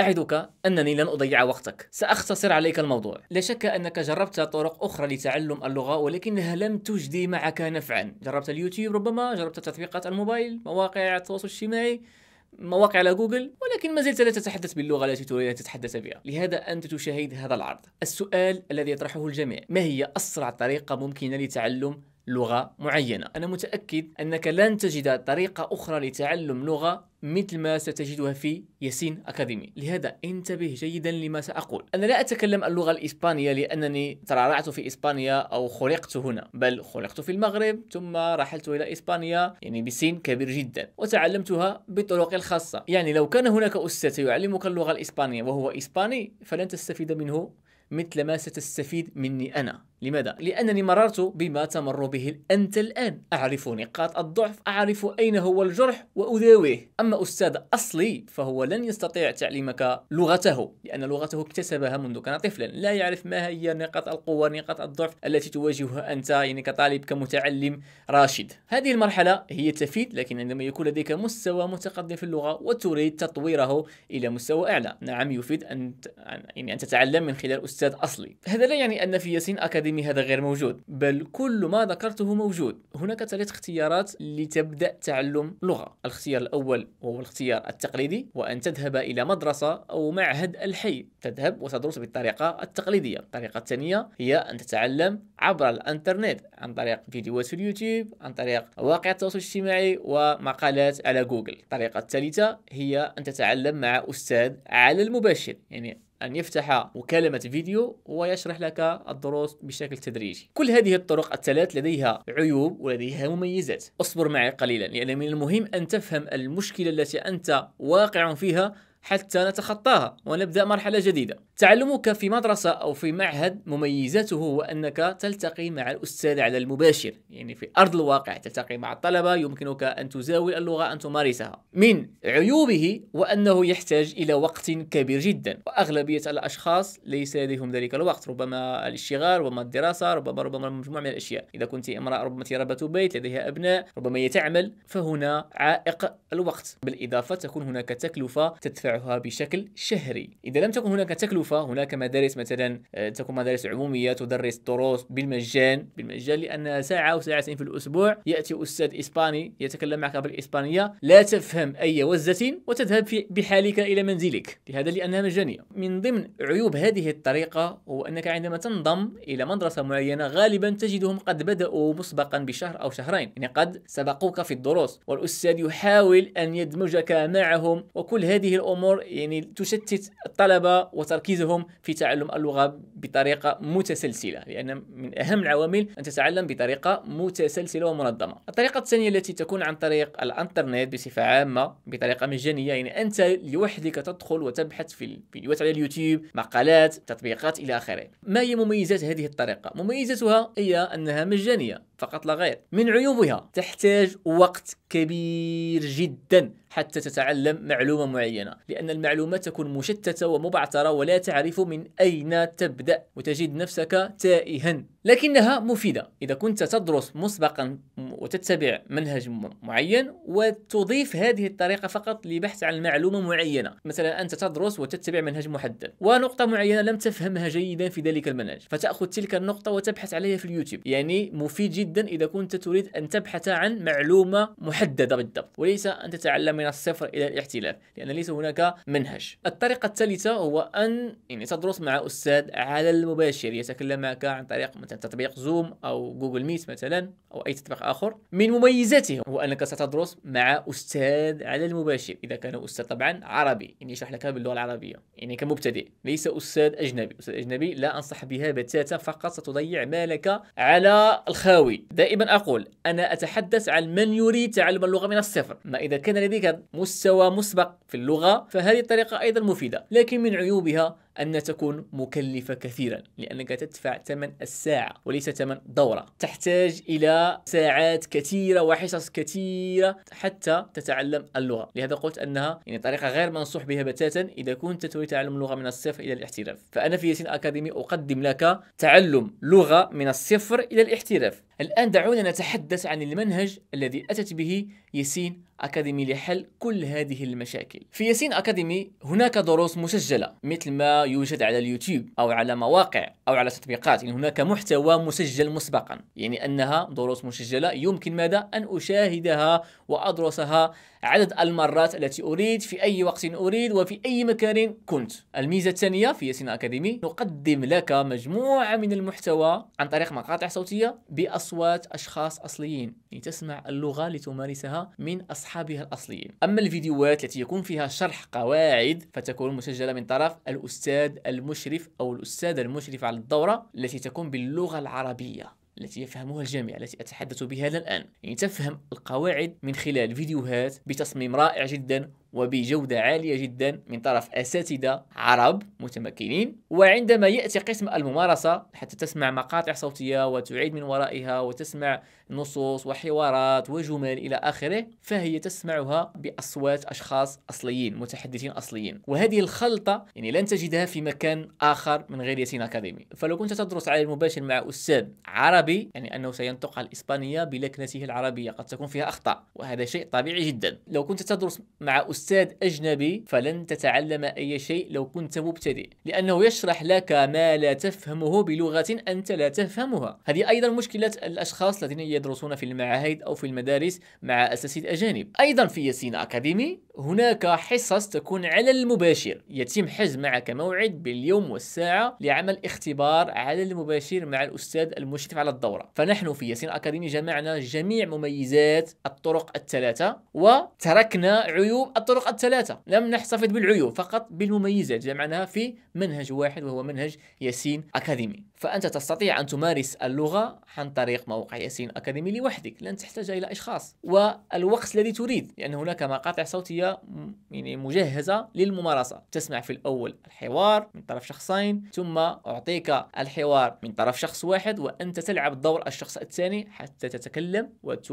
أعدك أنني لن أضيع وقتك سأختصر عليك الموضوع لا شك أنك جربت طرق أخرى لتعلم اللغة ولكنها لم تجدي معك نفعا جربت اليوتيوب ربما جربت تطبيقات الموبايل مواقع التواصل الاجتماعي مواقع على جوجل ولكن ما زلت لا تتحدث باللغة التي تريد أن تتحدث بها لهذا أنت تشاهد هذا العرض السؤال الذي يطرحه الجميع ما هي أسرع طريقة ممكنة لتعلم لغة معينة أنا متأكد أنك لن تجد طريقة أخرى لتعلم لغة مثل ما ستجدها في ياسين أكاديمي لهذا انتبه جيدا لما سأقول أنا لا أتكلم اللغة الإسبانية لأنني ترعرعت في إسبانيا أو خلقت هنا بل خلقت في المغرب ثم رحلت إلى إسبانيا يعني بسن كبير جدا وتعلمتها بطرق الخاصة يعني لو كان هناك أستاذ يعلمك اللغة الإسبانية وهو إسباني فلن تستفيد منه مثل ما ستستفيد مني أنا لماذا؟ لأنني مررت بما تمر به أنت الآن أعرف نقاط الضعف أعرف أين هو الجرح وأداويه أما أستاذ أصلي فهو لن يستطيع تعليمك لغته لأن لغته اكتسبها منذ كان طفلا لا يعرف ما هي نقاط القوة نقاط الضعف التي تواجهها أنت يعني كطالب كمتعلم راشد هذه المرحلة هي تفيد لكن عندما يكون لديك مستوى متقدم في اللغة وتريد تطويره إلى مستوى أعلى نعم يفيد أن يعني أن تتعلم من خلال أستاذ أستاذ أصلي هذا لا يعني أن في ياسين أكاديمي هذا غير موجود بل كل ما ذكرته موجود هناك ثلاث اختيارات لتبدأ تعلم لغة الاختيار الأول وهو الاختيار التقليدي وأن تذهب إلى مدرسة أو معهد الحي تذهب وتدرس بالطريقة التقليدية الطريقة الثانية هي أن تتعلم عبر الانترنت عن طريق فيديوهات في اليوتيوب عن طريق مواقع التواصل الاجتماعي ومقالات على جوجل الطريقة الثالثة هي أن تتعلم مع أستاذ على المباشر يعني أن يفتح مكالمة فيديو ويشرح لك الدروس بشكل تدريجي كل هذه الطرق الثلاث لديها عيوب ولديها مميزات اصبر معي قليلا لأن من المهم أن تفهم المشكلة التي أنت واقع فيها حتى نتخطاها ونبدأ مرحلة جديدة تعلمك في مدرسة أو في معهد مميزاته هو أنك تلتقي مع الأستاذ على المباشر يعني في أرض الواقع تلتقي مع الطلبة يمكنك أن تزاول اللغة أن تمارسها من عيوبه وأنه يحتاج إلى وقت كبير جدا وأغلبية الأشخاص ليس لديهم ذلك الوقت ربما الاشتغال ربما الدراسة ربما ربما مجموعة من الأشياء إذا كنت امرأة ربما ربة بيت لديها أبناء ربما يتعمل فهنا عائق الوقت بالإضافة تكون هناك تكلفة تدفعها بشكل شهري إذا لم تكن هناك تكلفة مختلفة هناك مدارس مثلا آه، تكون مدارس عموميه تدرس الدروس بالمجان بالمجان لانها ساعه او ساعتين في الاسبوع ياتي استاذ اسباني يتكلم معك بالاسبانيه لا تفهم اي وزه وتذهب بحالك الى منزلك لهذا لانها مجانيه من ضمن عيوب هذه الطريقه هو انك عندما تنضم الى مدرسه معينه غالبا تجدهم قد بداوا مسبقا بشهر او شهرين يعني قد سبقوك في الدروس والاستاذ يحاول ان يدمجك معهم وكل هذه الامور يعني تشتت الطلبه وتركيز تحفزهم في تعلم اللغة بطريقة متسلسلة لأن من أهم العوامل أن تتعلم بطريقة متسلسلة ومنظمة الطريقة الثانية التي تكون عن طريق الانترنت بصفة عامة بطريقة مجانية يعني أنت لوحدك تدخل وتبحث في فيديوهات على اليوتيوب مقالات تطبيقات إلى آخره ما هي مميزات هذه الطريقة؟ مميزاتها هي أنها مجانية فقط لا غير من عيوبها تحتاج وقت كبير جدا حتى تتعلم معلومة معينة لأن المعلومات تكون مشتتة ومبعثرة ولا تعرف من أين تبدأ وتجد نفسك تائها لكنها مفيدة إذا كنت تدرس مسبقا وتتبع منهج معين وتضيف هذه الطريقة فقط لبحث عن معلومة معينة مثلا أنت تدرس وتتبع منهج محدد ونقطة معينة لم تفهمها جيدا في ذلك المنهج فتأخذ تلك النقطة وتبحث عليها في اليوتيوب يعني مفيد جدا إذا كنت تريد أن تبحث عن معلومة محددة بالضبط وليس أن تتعلم من الصفر إلى الاحتلال لأن ليس هناك منهج الطريقة الثالثة هو أن يعني تدرس مع أستاذ على المباشر يتكلم معك عن طريق مثلا تطبيق زوم أو جوجل ميت مثلا أو أي تطبيق آخر الأمر من مميزاته هو أنك ستدرس مع أستاذ على المباشر إذا كان أستاذ طبعا عربي يعني يشرح لك باللغة العربية يعني كمبتدئ ليس أستاذ أجنبي أستاذ أجنبي لا أنصح بها بتاتا فقط ستضيع مالك على الخاوي دائما أقول أنا أتحدث عن من يريد تعلم اللغة من الصفر ما إذا كان لديك مستوى مسبق في اللغة فهذه الطريقة أيضا مفيدة لكن من عيوبها أن تكون مكلفة كثيرا لأنك تدفع ثمن الساعة وليس ثمن دورة تحتاج إلى ساعات كثيرة وحصص كثيرة حتى تتعلم اللغة لهذا قلت أنها يعني طريقة غير منصوح بها بتاتا إذا كنت تريد تعلم اللغة من الصفر إلى الاحتراف فأنا في ياسين أكاديمي أقدم لك تعلم لغة من الصفر إلى الاحتراف الآن دعونا نتحدث عن المنهج الذي أتت به ياسين أكاديمي لحل كل هذه المشاكل في ياسين أكاديمي هناك دروس مسجلة مثل ما يوجد على اليوتيوب أو على مواقع أو على تطبيقات يعني هناك محتوى مسجل مسبقا يعني أنها دروس مسجلة يمكن ماذا أن أشاهدها وأدرسها عدد المرات التي أريد في أي وقت أريد وفي أي مكان كنت الميزة الثانية في ياسين أكاديمي نقدم لك مجموعة من المحتوى عن طريق مقاطع صوتية بأس أصوات أشخاص أصليين لتسمع يعني اللغة لتمارسها من أصحابها الأصليين أما الفيديوهات التي يكون فيها شرح قواعد فتكون مسجلة من طرف الأستاذ المشرف أو الأستاذ المشرف على الدورة التي تكون باللغة العربية التي يفهمها الجميع التي أتحدث بها الآن يعني تفهم القواعد من خلال فيديوهات بتصميم رائع جدا وبجودة عالية جدا من طرف أساتذة عرب متمكنين وعندما يأتي قسم الممارسة حتى تسمع مقاطع صوتية وتعيد من ورائها وتسمع نصوص وحوارات وجمل إلى آخره فهي تسمعها بأصوات أشخاص أصليين متحدثين أصليين وهذه الخلطة يعني لن تجدها في مكان آخر من غير ياسين أكاديمي فلو كنت تدرس على المباشر مع أستاذ عربي يعني أنه سينطق الإسبانية بلكنته العربية قد تكون فيها أخطاء وهذا شيء طبيعي جدا لو كنت تدرس مع أستاذ أستاذ أجنبي فلن تتعلم أي شيء لو كنت مبتدئ لأنه يشرح لك ما لا تفهمه بلغة أنت لا تفهمها هذه أيضا مشكلة الأشخاص الذين يدرسون في المعاهد أو في المدارس مع أساتذة أجانب أيضا في ياسين أكاديمي هناك حصص تكون على المباشر يتم حجز معك موعد باليوم والساعة لعمل اختبار على المباشر مع الأستاذ المشرف على الدورة فنحن في ياسين أكاديمي جمعنا جميع مميزات الطرق الثلاثة وتركنا عيوب الطرق الطرق الثلاثة لم نحتفظ بالعيوب فقط بالمميزات جمعناها في منهج واحد وهو منهج ياسين أكاديمي فأنت تستطيع أن تمارس اللغة عن طريق موقع ياسين أكاديمي لوحدك لن تحتاج إلى أشخاص والوقت الذي تريد لأن يعني هناك مقاطع صوتية يعني مجهزة للممارسة تسمع في الأول الحوار من طرف شخصين ثم أعطيك الحوار من طرف شخص واحد وأنت تلعب دور الشخص الثاني حتى تتكلم وت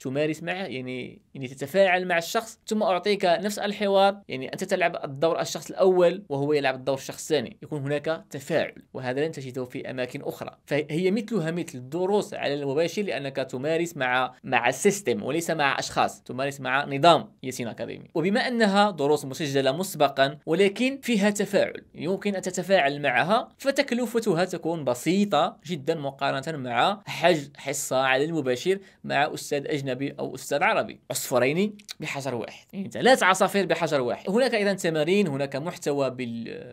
تمارس معه يعني يعني تتفاعل مع الشخص ثم اعطيك نفس الحوار يعني انت تلعب الدور الشخص الاول وهو يلعب الدور الشخص الثاني يكون هناك تفاعل وهذا لن تجده في اماكن اخرى فهي مثلها مثل الدروس على المباشر لانك تمارس مع مع سيستم وليس مع اشخاص تمارس مع نظام ياسين اكاديمي وبما انها دروس مسجله مسبقا ولكن فيها تفاعل يمكن ان تتفاعل معها فتكلفتها تكون بسيطه جدا مقارنه مع حجز حصه على المباشر مع استاذ اجنبي أجنبي أو أستاذ عربي عصفورين بحجر واحد يعني ثلاث عصافير بحجر واحد هناك أيضا تمارين هناك محتوى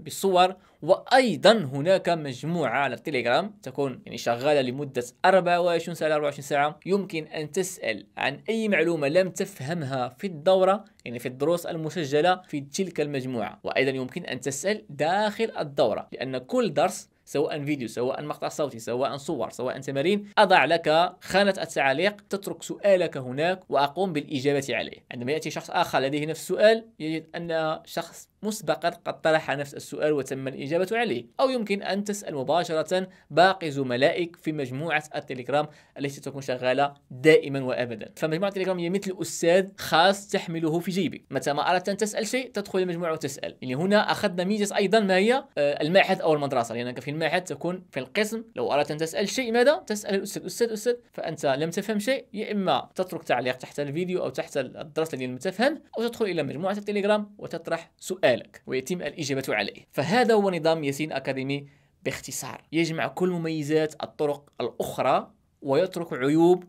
بالصور وأيضا هناك مجموعة على التليجرام تكون يعني شغالة لمدة 24 ساعة 24 ساعة يمكن أن تسأل عن أي معلومة لم تفهمها في الدورة يعني في الدروس المسجلة في تلك المجموعة وأيضا يمكن أن تسأل داخل الدورة لأن كل درس سواء فيديو سواء مقطع صوتي سواء صور سواء تمارين أضع لك خانة التعليق تترك سؤالك هناك وأقوم بالإجابة عليه عندما يأتي شخص آخر لديه نفس السؤال يجد أن شخص مسبقا قد طرح نفس السؤال وتم الإجابة عليه أو يمكن أن تسأل مباشرة باقي زملائك في مجموعة التليجرام التي تكون شغالة دائما وأبدا فمجموعة التليجرام هي مثل أستاذ خاص تحمله في جيبك متى ما أردت أن تسأل شيء تدخل المجموعة وتسأل يعني هنا أخذنا ميزة أيضا ما هي آه، المعهد أو المدرسة لأنك يعني في المعهد تكون في القسم لو أردت أن تسأل شيء ماذا تسأل الأستاذ أستاذ أستاذ فأنت لم تفهم شيء يا إما تترك تعليق تحت الفيديو أو تحت الدرس الذي لم تفهم أو تدخل إلى مجموعة التليجرام وتطرح سؤال سؤالك ويتم الإجابة عليه فهذا هو نظام ياسين أكاديمي باختصار يجمع كل مميزات الطرق الأخرى ويترك عيوب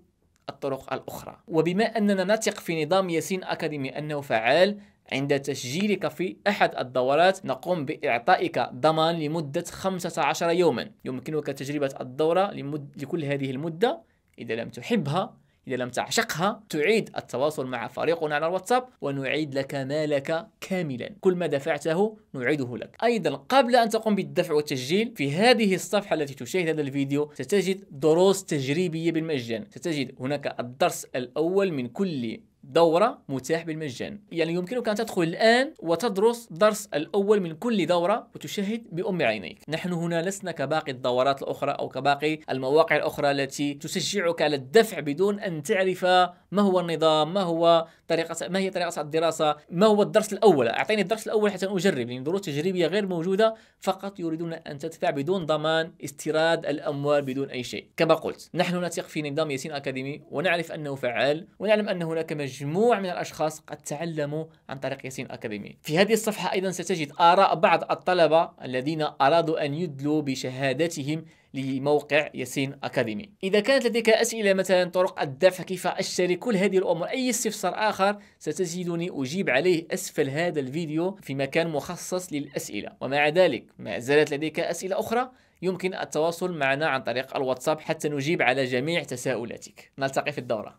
الطرق الأخرى وبما أننا نثق في نظام ياسين أكاديمي أنه فعال عند تسجيلك في أحد الدورات نقوم بإعطائك ضمان لمدة 15 يوما يمكنك تجربة الدورة لمد... لكل هذه المدة إذا لم تحبها إذا لم تعشقها تعيد التواصل مع فريقنا على الواتساب ونعيد لك مالك كاملا كل ما دفعته نعيده لك أيضا قبل أن تقوم بالدفع والتسجيل في هذه الصفحة التي تشاهد هذا الفيديو ستجد دروس تجريبية بالمجان ستجد هناك الدرس الأول من كل دورة متاح بالمجان يعني يمكنك أن تدخل الآن وتدرس الدرس الأول من كل دورة وتشاهد بأم عينيك نحن هنا لسنا كباقي الدورات الأخرى أو كباقي المواقع الأخرى التي تشجعك على الدفع بدون أن تعرف ما هو النظام ما هو طريقة ما هي طريقة الدراسة ما هو الدرس الأول أعطيني الدرس الأول حتى أجرب لأن يعني دروس تجريبية غير موجودة فقط يريدون أن تدفع بدون ضمان استيراد الأموال بدون أي شيء كما قلت نحن نثق في نظام ياسين أكاديمي ونعرف أنه فعال ونعلم أن هناك مجال مجموعة من الأشخاص قد تعلموا عن طريق ياسين أكاديمي في هذه الصفحة أيضا ستجد آراء بعض الطلبة الذين أرادوا أن يدلوا بشهادتهم لموقع ياسين أكاديمي إذا كانت لديك أسئلة مثلا طرق الدفع كيف أشتري كل هذه الأمور أي استفسار آخر ستجدني أجيب عليه أسفل هذا الفيديو في مكان مخصص للأسئلة ومع ذلك ما زالت لديك أسئلة أخرى يمكن التواصل معنا عن طريق الواتساب حتى نجيب على جميع تساؤلاتك نلتقي في الدورة